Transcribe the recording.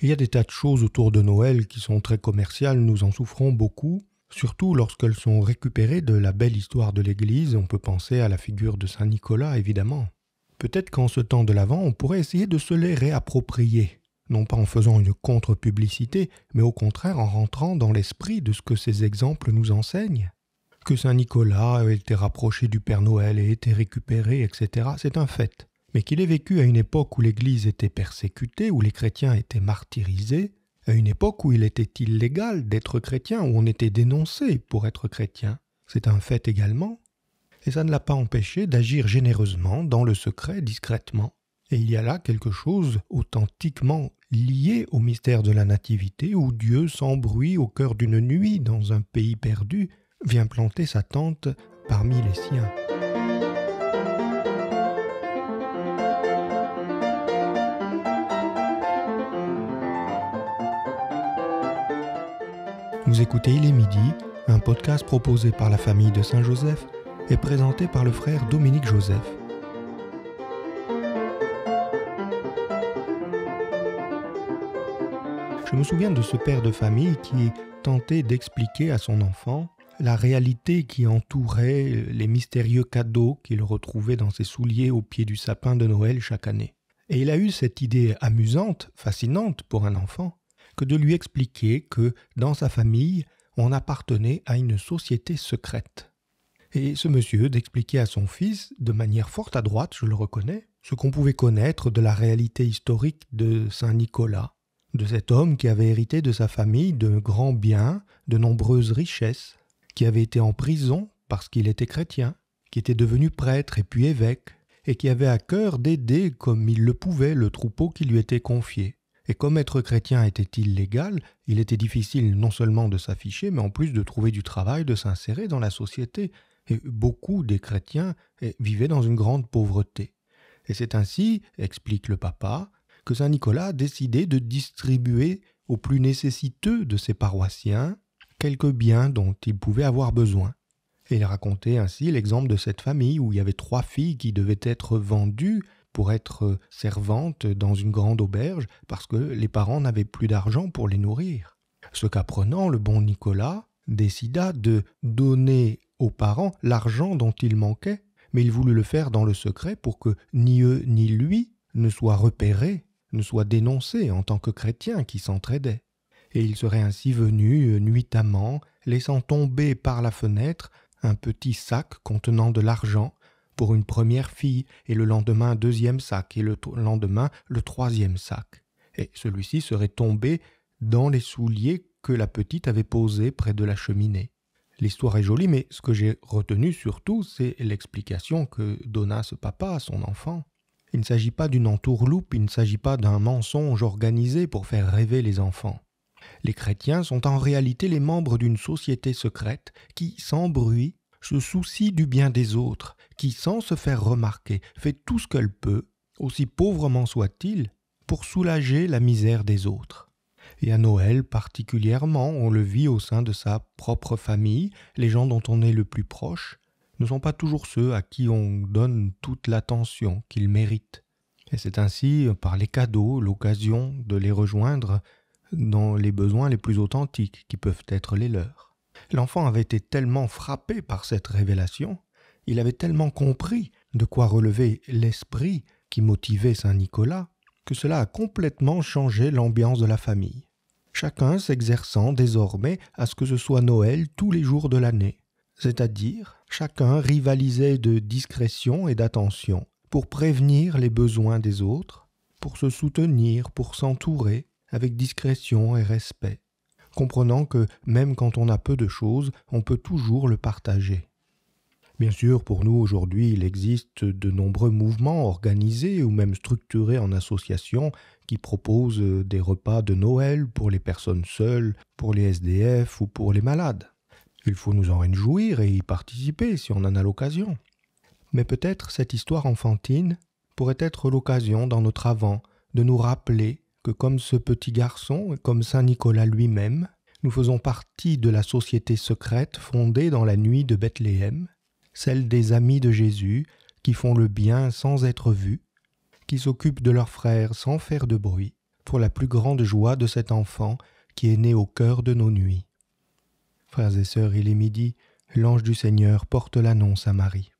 Il y a des tas de choses autour de Noël qui sont très commerciales, nous en souffrons beaucoup, surtout lorsqu'elles sont récupérées de la belle histoire de l'Église, on peut penser à la figure de Saint Nicolas évidemment. Peut-être qu'en ce temps de l'Avent, on pourrait essayer de se les réapproprier, non pas en faisant une contre-publicité, mais au contraire en rentrant dans l'esprit de ce que ces exemples nous enseignent. Que Saint Nicolas ait été rapproché du Père Noël et été récupéré, etc., c'est un fait mais qu'il ait vécu à une époque où l'Église était persécutée, où les chrétiens étaient martyrisés, à une époque où il était illégal d'être chrétien, où on était dénoncé pour être chrétien. C'est un fait également, et ça ne l'a pas empêché d'agir généreusement, dans le secret, discrètement. Et il y a là quelque chose authentiquement lié au mystère de la Nativité, où Dieu, sans bruit, au cœur d'une nuit, dans un pays perdu, vient planter sa tente parmi les siens. Vous écoutez Il est midi, un podcast proposé par la famille de Saint-Joseph et présenté par le frère Dominique Joseph. Je me souviens de ce père de famille qui tentait d'expliquer à son enfant la réalité qui entourait les mystérieux cadeaux qu'il retrouvait dans ses souliers au pied du sapin de Noël chaque année. Et il a eu cette idée amusante, fascinante pour un enfant, que de lui expliquer que, dans sa famille, on appartenait à une société secrète. Et ce monsieur d'expliquer à son fils, de manière fort adroite je le reconnais, ce qu'on pouvait connaître de la réalité historique de Saint Nicolas, de cet homme qui avait hérité de sa famille de grands biens, de nombreuses richesses, qui avait été en prison parce qu'il était chrétien, qui était devenu prêtre et puis évêque, et qui avait à cœur d'aider comme il le pouvait le troupeau qui lui était confié. Et comme être chrétien était illégal, il était difficile non seulement de s'afficher, mais en plus de trouver du travail, de s'insérer dans la société. Et beaucoup des chrétiens eh, vivaient dans une grande pauvreté. Et c'est ainsi, explique le papa, que Saint Nicolas a de distribuer aux plus nécessiteux de ses paroissiens quelques biens dont ils pouvaient avoir besoin. Et il racontait ainsi l'exemple de cette famille où il y avait trois filles qui devaient être vendues pour être servante dans une grande auberge parce que les parents n'avaient plus d'argent pour les nourrir. Ce qu'apprenant, le bon Nicolas décida de donner aux parents l'argent dont il manquait, mais il voulut le faire dans le secret pour que ni eux ni lui ne soient repérés, ne soient dénoncés en tant que chrétiens qui s'entraidaient. Et il serait ainsi venu, euh, nuitamment, laissant tomber par la fenêtre un petit sac contenant de l'argent pour une première fille, et le lendemain deuxième sac, et le lendemain le troisième sac. Et celui-ci serait tombé dans les souliers que la petite avait posés près de la cheminée. L'histoire est jolie, mais ce que j'ai retenu surtout, c'est l'explication que donna ce papa à son enfant. Il ne s'agit pas d'une entourloupe, il ne s'agit pas d'un mensonge organisé pour faire rêver les enfants. Les chrétiens sont en réalité les membres d'une société secrète qui, sans bruit, ce souci du bien des autres, qui, sans se faire remarquer, fait tout ce qu'elle peut, aussi pauvrement soit-il, pour soulager la misère des autres. Et à Noël particulièrement, on le vit au sein de sa propre famille, les gens dont on est le plus proche ne sont pas toujours ceux à qui on donne toute l'attention qu'ils méritent. Et c'est ainsi, par les cadeaux, l'occasion de les rejoindre dans les besoins les plus authentiques qui peuvent être les leurs. L'enfant avait été tellement frappé par cette révélation, il avait tellement compris de quoi relevait l'esprit qui motivait Saint Nicolas, que cela a complètement changé l'ambiance de la famille, chacun s'exerçant désormais à ce que ce soit Noël tous les jours de l'année, c'est-à-dire chacun rivalisait de discrétion et d'attention pour prévenir les besoins des autres, pour se soutenir, pour s'entourer avec discrétion et respect comprenant que même quand on a peu de choses, on peut toujours le partager. Bien sûr, pour nous aujourd'hui, il existe de nombreux mouvements organisés ou même structurés en associations qui proposent euh, des repas de Noël pour les personnes seules, pour les SDF ou pour les malades. Il faut nous en réjouir et y participer si on en a l'occasion. Mais peut-être cette histoire enfantine pourrait être l'occasion dans notre avant de nous rappeler comme ce petit garçon, comme Saint Nicolas lui-même, nous faisons partie de la société secrète fondée dans la nuit de Bethléem, celle des amis de Jésus qui font le bien sans être vus, qui s'occupent de leurs frères sans faire de bruit, pour la plus grande joie de cet enfant qui est né au cœur de nos nuits. Frères et sœurs, il est midi, l'ange du Seigneur porte l'annonce à Marie.